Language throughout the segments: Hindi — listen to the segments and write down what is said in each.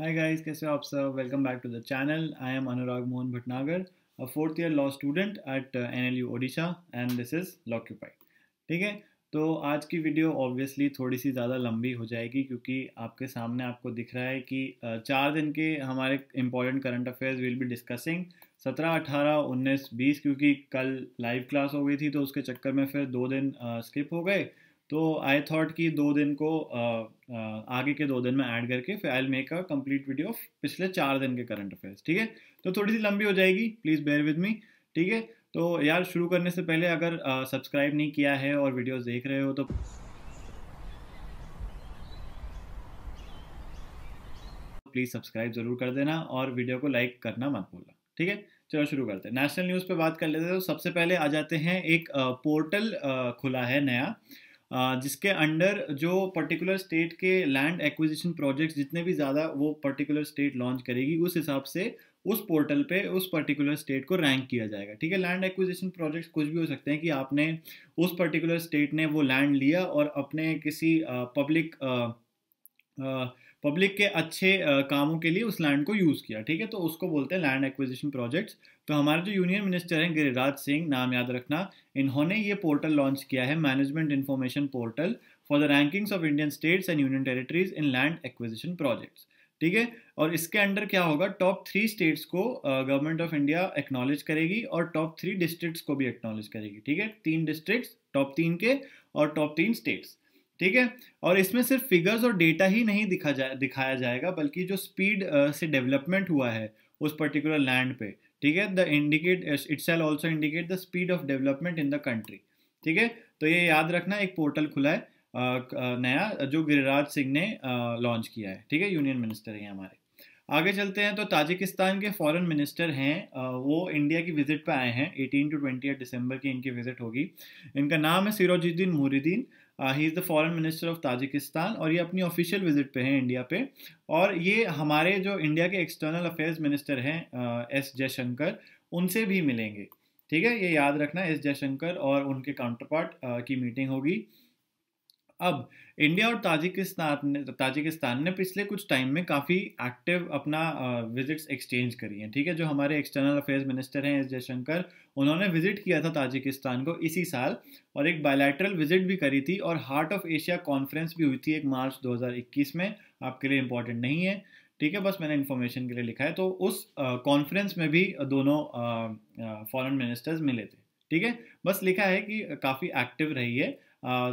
हाय गाइस कैसे हो आप सब welcome back to the channel I am Anurag Mohan Bhatnagar a fourth year law student at N L U Odisha and this is लॉक्यूपाई ठीक है तो आज की वीडियो ऑब्वियसली थोड़ी सी ज़्यादा लंबी हो जाएगी क्योंकि आपके सामने आपको दिख रहा है कि uh, चार दिन के हमारे important current affairs will be discussing सत्रह अठारह उन्नीस बीस क्योंकि कल लाइव क्लास हो गई थी तो उसके चक्कर में फिर दो दिन स्किप uh, हो गए तो आई थॉट कि दो दिन को आ, आ, आगे के दो दिन में ऐड करके फिर I make a complete video of पिछले चार दिन के करंट अफेयर्स ठीक है तो थोड़ी सी लंबी हो जाएगी प्लीज़ बेयर विद मी ठीक है तो यार शुरू करने से पहले अगर सब्सक्राइब नहीं किया है और वीडियोस देख रहे हो तो प्लीज़ सब्सक्राइब ज़रूर कर देना और वीडियो को लाइक करना मत भूलना ठीक है चलो शुरू करते हैं नेशनल न्यूज़ पे बात कर लेते हैं तो सबसे पहले आ जाते हैं एक पोर्टल खुला है नया जिसके अंडर जो पर्टिकुलर स्टेट के लैंड एक्विजिशन प्रोजेक्ट्स जितने भी ज़्यादा वो पर्टिकुलर स्टेट लॉन्च करेगी उस हिसाब से उस पोर्टल पे उस पर्टिकुलर स्टेट को रैंक किया जाएगा ठीक है लैंड एक्विजिशन प्रोजेक्ट्स कुछ भी हो सकते हैं कि आपने उस पर्टिकुलर स्टेट ने वो लैंड लिया और अपने किसी पब्लिक uh, पब्लिक के अच्छे कामों के लिए उस लैंड को यूज़ किया ठीक है तो उसको बोलते हैं लैंड एक्विजिशन प्रोजेक्ट्स तो हमारे जो यूनियन मिनिस्टर हैं गिरिराज सिंह नाम याद रखना इन्होंने ये पोर्टल लॉन्च किया है management information portal for the rankings of Indian states and union territories in land acquisition projects ठीक है और इसके अंडर क्या होगा टॉप थ्री स्टेट्स को गवर्नमेंट ऑफ इंडिया एक्नॉलेज करेगी और टॉप थ्री डिस्ट्रिक्ट्स को भी एक्नॉलेज करेगी ठीक है तीन डिस्ट्रिक्ट टॉप तीन के और टॉप तीन स्टेट्स ठीक है और इसमें सिर्फ फिगर्स और डेटा ही नहीं दिखा जाए दिखाया जाएगा बल्कि जो स्पीड uh, से डेवलपमेंट हुआ है उस पर्टिकुलर लैंड पे ठीक है the indicate it's also indicate the speed of development in the country ठीक है तो ये याद रखना एक पोर्टल खुला है uh, uh, नया जो गिरिराज सिंह ने लॉन्च किया है ठीक है यूनियन मिनिस्टर हैं हमारे आगे चलते हैं तो ताजिकिस्तान के फॉरेन मिनिस्टर हैं वो इंडिया की विजिट पे आए हैं 18 टू 20 दिसंबर की इनकी विजिट होगी इनका नाम है Sirojiddin Muhriddin he is the foreign minister of Tajikistan और ये अपनी ऑफिशियल विजिट पे हैं इंडिया पे और ये हमारे जो इंडिया के एक्सटर्नल अफेयर्स मिनिस्टर हैं एस uh, जयशंकर उनसे भी मिलेंगे ठीक है ये याद रखना एस जयशंकर और उनके काउंटर पार्ट uh, की मीटिंग होगी अब इंडिया और ताजिकिस्तान ने ताजिकिस्तान ने पिछले कुछ टाइम में काफ़ी एक्टिव अपना विजिट्स एक्सचेंज करी हैं ठीक है जो हमारे एक्सटर्नल अफेयर्स मिनिस्टर हैं एस जयशंकर उन्होंने विजिट किया था ताजिकिस्तान को इसी साल और एक बायलैटरल विजिट भी करी थी और हार्ट ऑफ एशिया कॉन्फ्रेंस भी हुई थी एक मार्च दो में आपके लिए इंपॉर्टेंट नहीं है ठीक है बस मैंने इन्फॉर्मेशन के लिए लिखा है तो उस कॉन्फ्रेंस में भी दोनों फ़ॉरन मिनिस्टर्स मिले थे ठीक है बस लिखा है कि काफ़ी एक्टिव रही है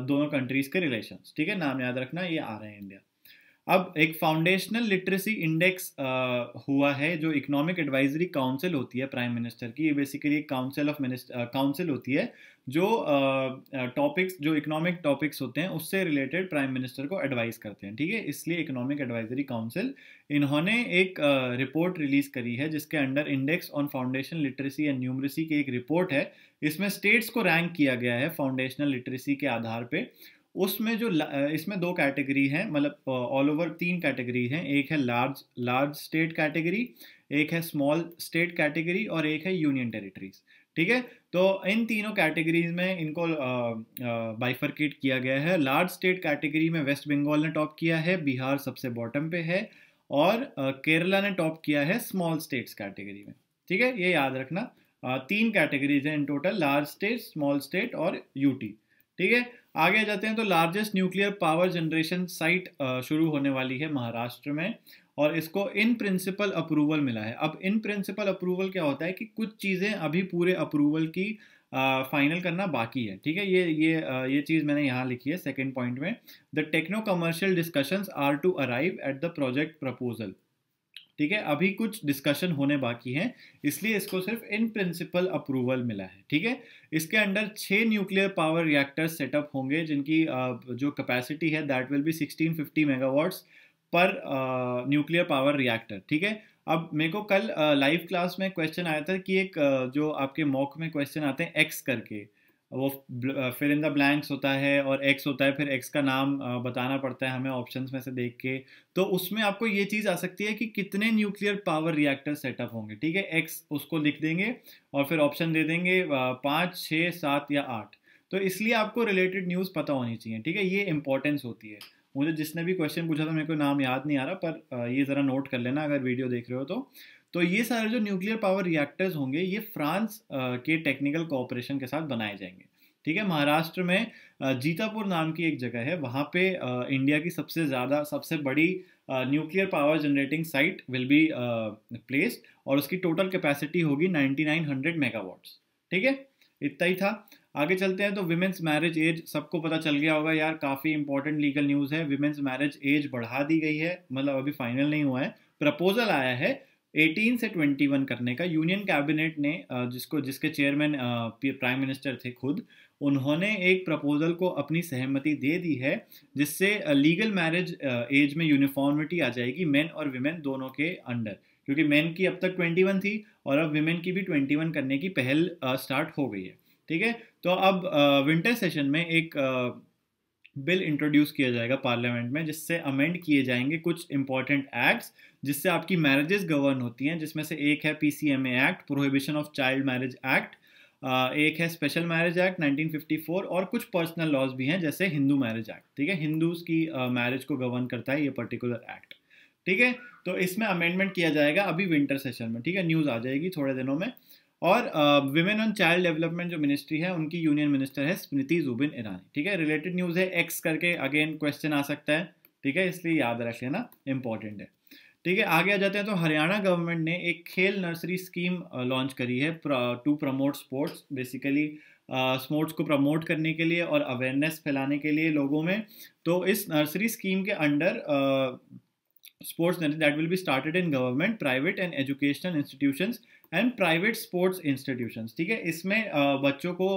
दोनों कंट्रीज़ के रिलेशन ठीक है नाम याद रखना ये आ रहे हैं इंडिया अब एक फाउंडेशनल लिटरेसी इंडेक्स हुआ है जो इकोनॉमिक एडवाइजरी काउंसिल होती है प्राइम मिनिस्टर की ये basically council of minister council होती है जो टॉपिक्स uh, uh जो इकोनॉमिक टॉपिक्स होते हैं उससे रिलेटेड प्राइम मिनिस्टर को एडवाइस करते हैं ठीक है इसलिए इकोनॉमिक एडवाइजरी काउंसिल इन्होंने एक रिपोर्ट uh, रिलीज करी है जिसके under index on foundation literacy and numeracy की एक रिपोर्ट है इसमें स्टेट्स को रैंक किया गया है फाउंडेशनल लिटरेसी के आधार पर उसमें जो इसमें दो कैटेगरी हैं मतलब ऑल ओवर तीन कैटेगरी हैं एक है लार्ज लार्ज स्टेट कैटेगरी एक है स्मॉल स्टेट कैटेगरी और एक है यूनियन टेरिटरीज ठीक है तो इन तीनों कैटेगरीज में इनको बाइफरकेट किया गया है लार्ज स्टेट कैटेगरी में वेस्ट बंगाल ने टॉप किया है बिहार सबसे बॉटम पे है और केरला ने टॉप किया है स्मॉल स्टेट्स कैटेगरी में ठीक है ये याद रखना तीन कैटेगरीज हैं in total large state small state और यूटी ठीक है आगे जाते हैं तो largest nuclear power generation site शुरू होने वाली है महाराष्ट्र में और इसको इन प्रिंसिपल अप्रूवल मिला है अब इन प्रिंसिपल अप्रूवल क्या होता है कि कुछ चीज़ें अभी पूरे अप्रूवल की फाइनल करना बाकी है ठीक है ये ये आ, ये चीज़ मैंने यहाँ लिखी है सेकेंड पॉइंट में the techno commercial discussions are to arrive at the project proposal ठीक है अभी कुछ डिस्कशन होने बाकी हैं इसलिए इसको सिर्फ इन प्रिंसिपल अप्रूवल मिला है ठीक है इसके अंडर छः न्यूक्लियर पावर रिएक्टर्स सेटअप होंगे जिनकी जो कैपेसिटी है दैट विल बी 1650 मेगावाट्स पर न्यूक्लियर पावर रिएक्टर ठीक है अब मेरे को कल लाइव क्लास में क्वेश्चन आया था कि एक जो आपके मॉक में क्वेश्चन आते हैं एक्स करके वो फिल इन द ब्लैंक्स होता है और एक्स होता है फिर एक्स का नाम बताना पड़ता है हमें ऑप्शंस में से देख के तो उसमें आपको ये चीज़ आ सकती है कि कितने न्यूक्लियर पावर रिएक्टर सेटअप होंगे ठीक है एक्स उसको लिख देंगे और फिर ऑप्शन दे देंगे पाँच छः सात या आठ तो इसलिए आपको रिलेटेड न्यूज़ पता होनी चाहिए ठीक है ये इंपॉर्टेंस होती है मुझे जिसने भी क्वेश्चन पूछा था मेरे को नाम याद नहीं आ रहा पर ये ज़रा नोट कर लेना अगर वीडियो देख रहे हो तो तो ये सारे जो न्यूक्लियर पावर रिएक्टर्स होंगे ये फ्रांस के टेक्निकल कॉपरेशन के साथ बनाए जाएंगे ठीक है महाराष्ट्र में जीतापुर नाम की एक जगह है वहाँ पे इंडिया की सबसे ज़्यादा सबसे बड़ी nuclear power generating site will be placed और उसकी टोटल कैपेसिटी होगी 9900 मेगावाट्स ठीक है इतना ही था आगे चलते हैं तो विमेंस मैरिज एज सबको पता चल गया होगा यार काफ़ी इंपॉर्टेंट लीगल न्यूज़ है विमेंस मैरिज एज बढ़ा दी गई है मतलब अभी फाइनल नहीं हुआ है प्रपोजल आया है 18 से 21 करने का यूनियन कैबिनेट ने जिसको जिसके चेयरमैन प्राइम मिनिस्टर थे खुद उन्होंने एक प्रपोजल को अपनी सहमति दे दी है जिससे लीगल मैरिज एज में यूनिफॉर्मिटी आ जाएगी मेन और विमेन दोनों के अंडर क्योंकि मेन की अब तक 21 थी और अब विमेन की भी 21 करने की पहल स्टार्ट हो गई है ठीक है तो अब विंटर सेशन में एक बिल इंट्रोड्यूस किया जाएगा पार्लियामेंट में जिससे अमेंड किए जाएंगे कुछ इंपॉर्टेंट एक्ट्स जिससे आपकी मैरिजेस गवर्न होती हैं जिसमें से एक है P C M A act prohibition of child marriage act एक है स्पेशल मैरिज एक्ट 1954 और कुछ पर्सनल लॉज भी हैं जैसे हिंदू मैरिज एक्ट ठीक है हिंदूज की मैरिज uh, को गवर्न करता है ये पर्टिकुलर एक्ट ठीक है तो इसमें अमेंडमेंट किया जाएगा अभी विंटर सेशन में ठीक है न्यूज़ आ जाएगी थोड़े दिनों में और विमेन ऑन चाइल्ड डेवलपमेंट जो मिनिस्ट्री है उनकी यूनियन मिनिस्टर है स्मृति जुबिन ईरानी ठीक है रिलेटेड न्यूज़ है एक्स करके अगेन क्वेश्चन आ सकता है ठीक है इसलिए याद रख लेना इंपॉर्टेंट है ठीक है आगे आ जाते हैं तो हरियाणा गवर्नमेंट ने एक खेल नर्सरी स्कीम लॉन्च करी है to promote sports basically sports को प्रमोट करने के लिए और अवेयरनेस फैलाने के लिए लोगों में तो इस नर्सरी स्कीम के under sports that will be started in government private and educational institution and private sports institution ठीक है इसमें बच्चों को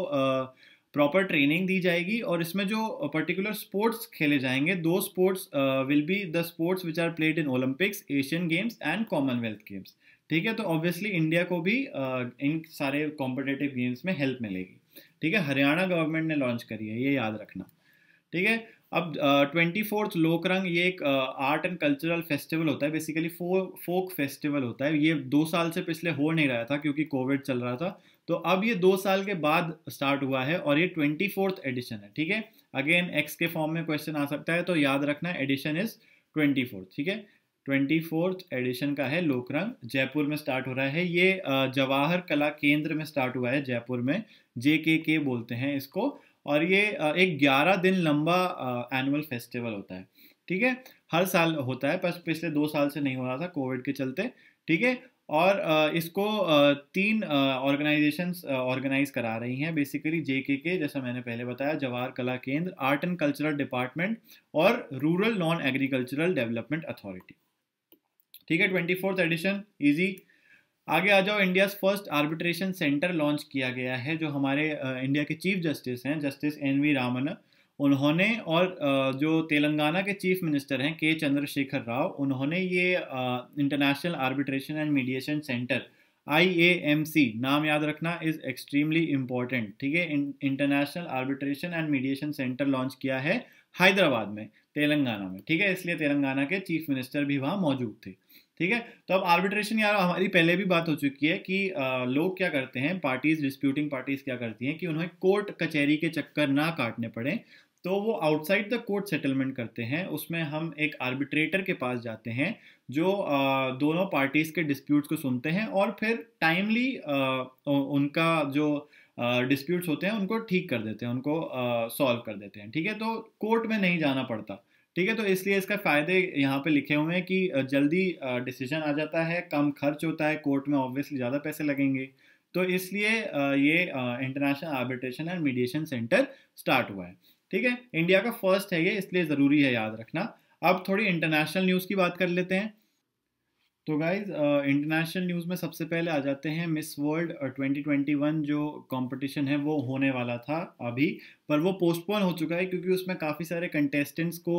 प्रॉपर ट्रेनिंग दी जाएगी और इसमें जो पर्टिकुलर स्पोर्ट्स खेले जाएंगे दो sports will be the sports which are played in Olympics Asian Games and Commonwealth Games ठीक है तो ऑब्वियसली इंडिया को भी uh, इन सारे कॉम्पिटेटिव गेम्स में हेल्प मिलेगी ठीक है हरियाणा गवर्नमेंट ने लॉन्च करी है ये याद रखना ठीक है अब ट्वेंटी फोर्थ लोकरंग ये एक आर्ट एंड कल्चरल फेस्टिवल होता है बेसिकली फो फोक फेस्टिवल होता है ये दो साल से पिछले हो नहीं रहा था क्योंकि कोविड चल रहा था तो अब ये दो साल के बाद स्टार्ट हुआ है और ये ट्वेंटी फोर्थ एडिशन है ठीक है अगेन एक्स के फॉर्म में क्वेश्चन आ सकता है तो याद रखना एडिशन इज ट्वेंटी फोर्थ ठीक है ट्वेंटी फोर्थ एडिशन का है लोकरंग जयपुर में स्टार्ट हो रहा है ये जवाहर कला केंद्र में स्टार्ट हुआ है जयपुर में जे के के बोलते हैं इसको और ये एक ग्यारह दिन लंबा एनुअल फेस्टिवल होता है ठीक है हर साल होता है पर पिछले दो साल से नहीं हो रहा था कोविड के चलते ठीक है और इसको तीन ऑर्गेनाइजेशंस ऑर्गेनाइज करा रही हैं बेसिकली जे के के जैसा मैंने पहले बताया Jawahar Kala Kendra art and cultural department और rural non agricultural development authority ठीक है ट्वेंटी फोर्थ एडिशन ईजी आगे आ जाओ India's first arbitration centre launch किया गया है जो हमारे इंडिया के चीफ जस्टिस हैं जस्टिस एन वी रामन उन्होंने और जो तेलंगाना के चीफ मिनिस्टर हैं के चंद्रशेखर राव उन्होंने ये international arbitration and mediation centre I नाम याद रखना इज़ एक्सट्रीमली इम्पॉर्टेंट ठीक है international arbitration and mediation centre launch किया है हैदराबाद में तेलंगाना में ठीक है इसलिए तेलंगाना के चीफ मिनिस्टर भी वहाँ मौजूद थे ठीक है तो अब आर्बिट्रेशन यार हमारी पहले भी बात हो चुकी है कि लोग क्या करते हैं पार्टीज डिस्प्यूटिंग पार्टीज क्या करती हैं कि उन्हें कोर्ट कचहरी के चक्कर ना काटने पड़े तो वो आउटसाइड द कोर्ट सेटलमेंट करते हैं उसमें हम एक आर्बिट्रेटर के पास जाते हैं जो दोनों पार्टीज़ के डिस्प्यूट्स को सुनते हैं और फिर टाइमली उनका जो डिस्प्यूट्स होते हैं उनको ठीक कर देते हैं उनको सॉल्व कर देते हैं ठीक है तो कोर्ट में नहीं जाना पड़ता ठीक है तो इसलिए इसका फ़ायदे यहाँ पे लिखे हुए हैं कि जल्दी डिसीजन आ जाता है कम खर्च होता है कोर्ट में ऑब्वियसली ज़्यादा पैसे लगेंगे तो इसलिए ये international arbitration and mediation centre start हुआ है ठीक है इंडिया का फर्स्ट है ये इसलिए ज़रूरी है याद रखना अब थोड़ी इंटरनेशनल न्यूज़ की बात कर लेते हैं तो गाइज इंटरनेशनल न्यूज़ में सबसे पहले आ जाते हैं मिस वर्ल्ड 2021 जो कंपटीशन है वो होने वाला था अभी पर वो पोस्टपोन हो चुका है क्योंकि उसमें काफ़ी सारे कंटेस्टेंट्स को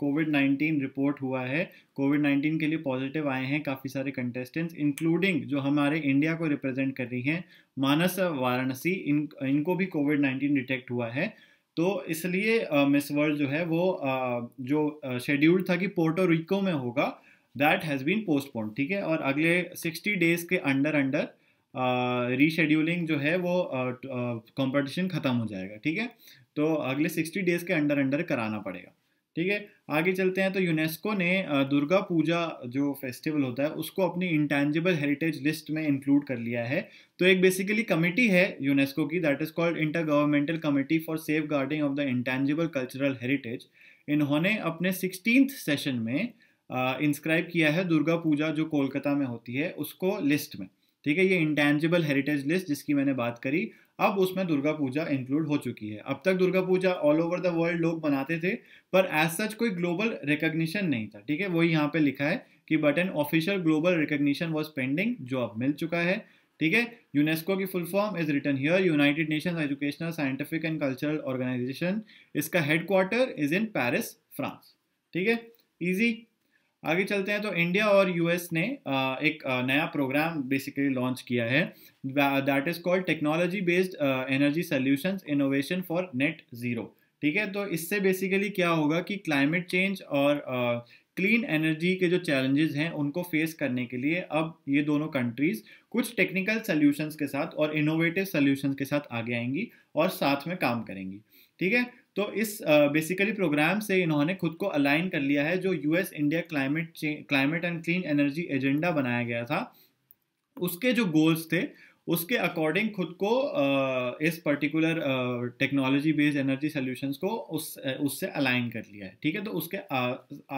कोविड नाइन्टीन रिपोर्ट हुआ है कोविड नाइन्टीन के लिए पॉजिटिव आए हैं काफ़ी सारे कंटेस्टेंट्स इंक्लूडिंग जो हमारे इंडिया को रिप्रेजेंट कर रही हैं मानस वाराणसी इन इनको भी कोविड नाइन्टीन डिटेक्ट हुआ है तो इसलिए मिस वर्ल्ड जो है वो जो शेड्यूल था कि पोर्टो रिको में होगा दैट हैज़ बीन पोस्टपोन ठीक है और अगले सिक्सटी डेज के अंडर अंडर रीशेड्यूलिंग जो है वो कंपटीशन ख़त्म हो जाएगा ठीक है तो अगले सिक्सटी डेज के अंडर अंडर कराना पड़ेगा ठीक है आगे चलते हैं तो यूनेस्को ने दुर्गा पूजा जो फेस्टिवल होता है उसको अपनी इंटेंजिबल हेरिटेज लिस्ट में इंक्लूड कर लिया है तो एक बेसिकली कमेटी है यूनेस्को की that is called intergovernmental committee for safeguarding of the intangible cultural heritage इन्होंने अपने सिक्सटीन सेशन में इंस्क्राइब किया है दुर्गा पूजा जो कोलकाता में होती है उसको लिस्ट में ठीक है ये इंटेंजिबल हेरिटेज लिस्ट जिसकी मैंने बात करी अब उसमें दुर्गा पूजा इंक्लूड हो चुकी है अब तक Durga Puja all over the world लोग मनाते थे पर एज सच कोई ग्लोबल रिकोगशन नहीं था ठीक है वही यहाँ पे लिखा है कि but an official global recognition was pending जो अब मिल चुका है ठीक है यूनेस्को की full form is written here United Nation Educational Scientific and Cultural Organization इसका headquarter is in Paris France ठीक है इजी आगे चलते हैं तो इंडिया और यूएस ने एक नया प्रोग्राम बेसिकली लॉन्च किया है that is called technology based energy solutions innovation for net zero ठीक है तो इससे बेसिकली क्या होगा कि क्लाइमेट चेंज और क्लीन एनर्जी के जो चैलेंजेस हैं उनको फेस करने के लिए अब ये दोनों कंट्रीज़ कुछ टेक्निकल सोल्यूशंस के साथ और इनोवेटिव सोल्यूशंस के साथ आगे आएंगी और साथ में काम करेंगी ठीक है तो इस बेसिकली uh, प्रोग्राम से इन्होंने खुद को अलाइन कर लिया है जो US India climate climate and clean energy agenda बनाया गया था उसके जो गोल्स थे उसके अकॉर्डिंग खुद को uh, इस particular technology based energy solutions को उस uh, उससे अलाइन कर लिया है ठीक है तो उसके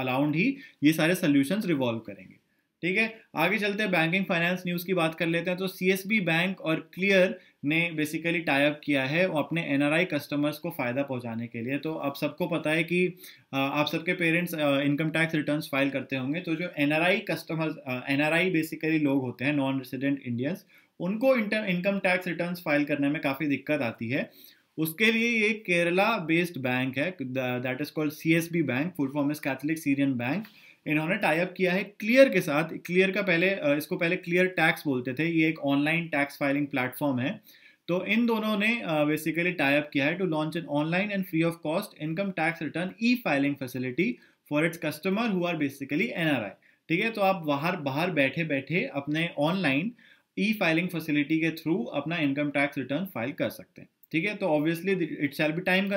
अलाउंड ही ये सारे सॉल्यूशंस रिवॉल्व करेंगे ठीक है आगे चलते हैं बैंकिंग फाइनेंस न्यूज़ की बात कर लेते हैं तो सी बैंक और क्लियर ने बेसिकली टाइप किया है और अपने एन कस्टमर्स को फ़ायदा पहुंचाने के लिए तो आप सबको पता है कि आप सबके parents income tax return file करते होंगे तो जो एन कस्टमर्स एन बेसिकली लोग होते हैं नॉन रेसिडेंट इंडियंस उनको इनकम टैक्स रिटर्न फाइल करने में काफ़ी दिक्कत आती है उसके लिए ये केरला बेस्ड बैंक है that is called C bank full form is Catholic Syrian bank इन्होंने टाइप किया है क्लियर के साथ क्लियर का पहले इसको पहले क्लियर टैक्स बोलते थे ये एक ऑनलाइन टैक्स फाइलिंग प्लेटफॉर्म है तो इन दोनों ने बेसिकली टाइप किया है to launch an online and free of cost income tax return e filing facility for its customer who are basically an ठीक है तो आप बाहर बाहर बैठे बैठे अपने ऑनलाइन ई फाइलिंग फैसिलिटी के थ्रू अपना इनकम टैक्स रिटर्न फाइल कर सकते हैं ठीक है तो obviously it shall be time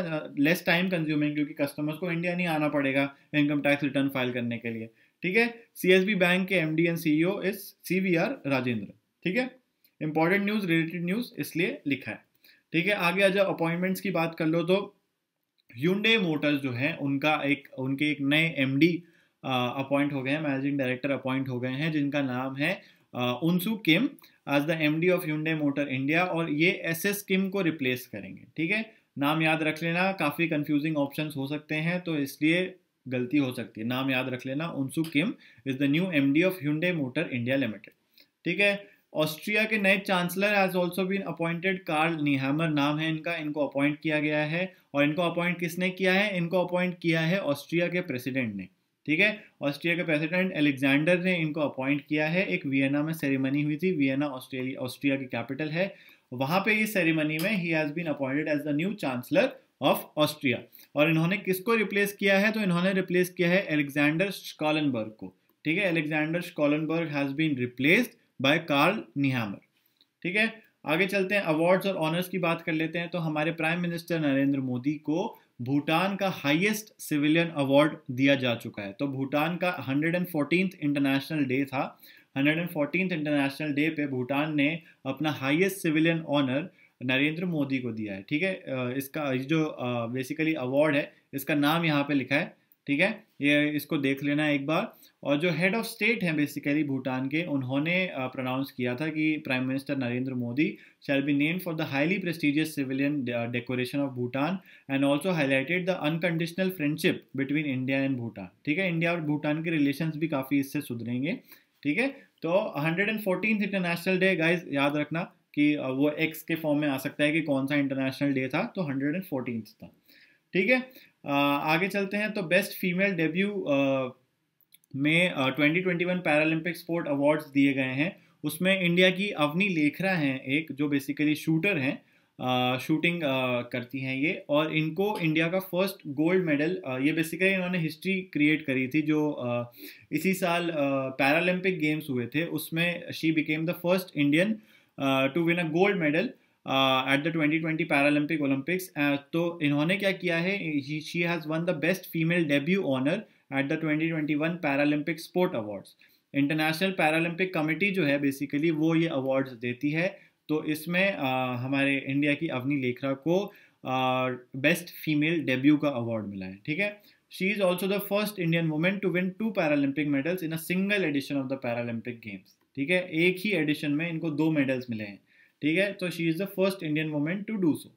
less time consuming क्योंकि कस्टमर्स को इंडिया नहीं आना पड़ेगा इनकम टैक्स रिटर्न फाइल करने के लिए ठीक है सी बैंक के M D and C is C V R Rajendra ठीक है इंपॉर्टेंट न्यूज रिलेटेड न्यूज इसलिए लिखा है ठीक है आगे आज अपॉइंटमेंट्स की बात कर लो तो यूनडे मोटर्स जो है उनका एक उनके एक नए एम डी अपॉइंट हो गए हैं मैनेजिंग डायरेक्टर अपॉइंट हो गए हैं जिनका नाम है Unsoo uh, Kim as the M D of Hyundai Motor India और ये एस एस किम को रिप्लेस करेंगे ठीक है नाम याद रख लेना काफ़ी कंफ्यूजिंग ऑप्शंस हो सकते हैं तो इसलिए गलती हो सकती है नाम याद रख लेना Unsoo Kim is the new M D of Hyundai Motor India Limited ठीक है ऑस्ट्रिया के नए chancellor has also been appointed Karl Nehammer नाम है इनका इनको अपॉइंट किया गया है और इनको अपॉइंट किसने किया है इनको अपॉइंट किया है ऑस्ट्रिया के प्रेसिडेंट ने ठीक है ऑस्ट्रिया के प्रेसिडेंट एलेक्जेंडर ने इनको अपॉइंट किया है एक वियना में सेरेमनी हुई थी वियना ऑस्ट्रेलिया ऑस्ट्रिया की कैपिटल है वहां पे इस सेरेमनी में ही has been appointed as the new chancellor of Austria और इन्होंने किसको रिप्लेस किया है तो इन्होंने रिप्लेस किया है एलेक्जेंडर स्कॉलनबर्ग को ठीक है Alexander Schallenberg has been replaced by Karl Nehammer ठीक है आगे चलते हैं अवार्ड्स और ऑनर्स की बात कर लेते हैं तो हमारे प्राइम मिनिस्टर नरेंद्र मोदी को भूटान का हाईएस्ट सिविलियन अवार्ड दिया जा चुका है तो भूटान का हंड्रेड एंड इंटरनेशनल डे था हंड्रेड एंड इंटरनेशनल डे पे भूटान ने अपना highest civilian honour Narendra Modi को दिया है ठीक है इसका जो बेसिकली अवार्ड है इसका नाम यहाँ पे लिखा है ठीक है ये इसको देख लेना एक बार और जो हेड ऑफ स्टेट हैं बेसिकली भूटान के उन्होंने प्रोनाउंस किया था कि prime minister Narendra Modi shall be named for the highly prestigious civilian decoration of Bhutan and also highlighted the unconditional friendship between India and Bhutan ठीक है इंडिया और भूटान के रिलेशन भी काफ़ी इससे सुधरेंगे ठीक है तो hundred and fourteen international day guys याद रखना कि वो एक्स के फॉर्म में आ सकता है कि कौन सा इंटरनेशनल डे था तो हंड्रेड एंड फोर्टीन था ठीक है आगे चलते हैं तो बेस्ट फीमेल डेब्यू में twenty twenty one Paralympic sport awards दिए गए हैं उसमें इंडिया की अवनी लेखरा हैं एक जो बेसिकली शूटर हैं शूटिंग आ, करती हैं ये और इनको इंडिया का फर्स्ट गोल्ड मेडल आ, ये बेसिकली इन्होंने हिस्ट्री क्रिएट करी थी जो इसी साल पैरालंपिक गेम्स हुए थे उसमें she became the first Indian to win a gold medal at the twenty twenty Paralympic Olympics तो इन्होंने क्या किया है she has won the best female debut honour at the twenty twenty one Paralympic sport awards international Paralympic committee जो है बेसिकली वो ये अवार्ड्स देती है तो इसमें uh, हमारे इंडिया की अवनी लेखरा को बेस्ट फीमेल डेब्यू का अवार्ड मिला है ठीक है she is also the first Indian women to win two Paralympic medals in a single edition of the Paralympic games ठीक है एक ही एडिशन में इनको दो मेडल्स मिले हैं ठीक है तो she is the first Indian women to do so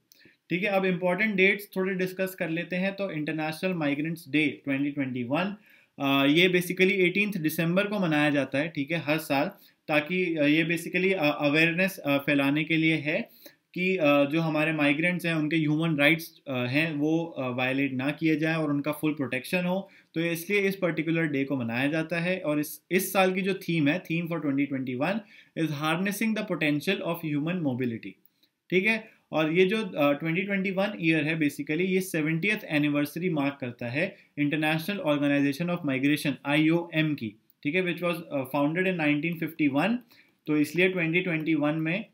ठीक है अब इम्पॉर्टेंट डेट्स थोड़े डिस्कस कर लेते हैं तो इंटरनेशनल माइग्रेंट्स डे 2021 आ, ये बेसिकली एटीनथ दिसंबर को मनाया जाता है ठीक है हर साल ताकि ये बेसिकली अवेयरनेस फैलाने के लिए है कि जो हमारे माइग्रेंट्स हैं उनके ह्यूमन राइट्स हैं वो वायलेट ना किए जाएँ और उनका फुल प्रोटेक्शन हो तो इसलिए इस पर्टिकुलर डे को मनाया जाता है और इस इस साल की जो थीम है theme for 2021 is harnessing the potential of human mobility ठीक है और ये जो ट्वेंटी ट्वेंटी वन ईयर है बेसिकली ये सेवेंटी एनिवर्सरी मार्क करता है international organisation of migration I O M की ठीक है which was founded in nineteen fifty one तो इसलिए ट्वेंटी ट्वेंटी वन में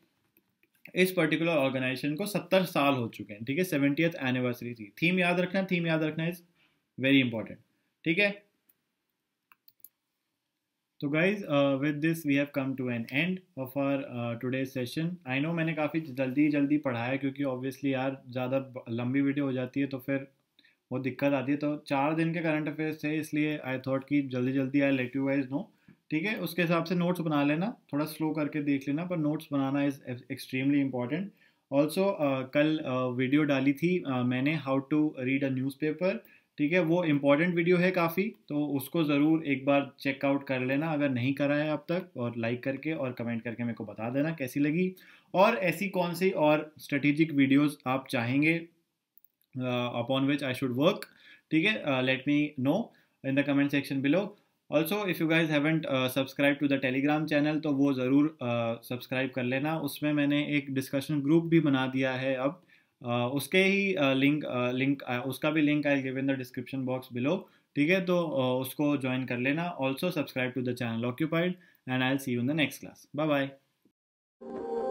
इस पर्टिकुलर ऑर्गेनाइजेशन को सत्तर साल हो चुके हैं ठीक है सेवेंटी एनिवर्सरी थी थीम याद रखना थीम याद रखना इज वेरी इंपॉर्टेंट ठीक है तो guys with this we have come to an end of our today session I know मैंने काफ़ी जल्दी जल्दी पढ़ाया क्योंकि ऑब्वियसली यार ज़्यादा लंबी वीडियो हो जाती है तो फिर वो दिक्कत आती है तो चार दिन के करंट अफेयर्स थे इसलिए आई थॉट कि जल्दी जल्दी I let you wise know ठीक है उसके हिसाब से नोट्स बना लेना थोड़ा स्लो करके देख लेना पर नोट्स बनाना इज़ एक्सट्रीमली इम्पॉर्टेंट ऑल्सो कल वीडियो uh, डाली थी uh, मैंने how to read a newspaper ठीक है वो इम्पॉर्टेंट वीडियो है काफ़ी तो उसको ज़रूर एक बार चेकआउट कर लेना अगर नहीं करा है अब तक और लाइक करके और कमेंट करके मेरे को बता देना कैसी लगी और ऐसी कौन सी और स्ट्रेटेजिक वीडियोस आप चाहेंगे upon which I should work ठीक है let me know in the comment section below also if you guys haven't subscribe to the Telegram channel तो वो ज़रूर सब्सक्राइब uh, कर लेना उसमें मैंने एक डिस्कशन ग्रुप भी बना दिया है अब uh, उसके ही link uh, link uh, uh, उसका भी link I give in the description box below ठीक है तो uh, उसको ज्वाइन कर लेना also subscribe to the channel occupied and I see you in the next class bye bye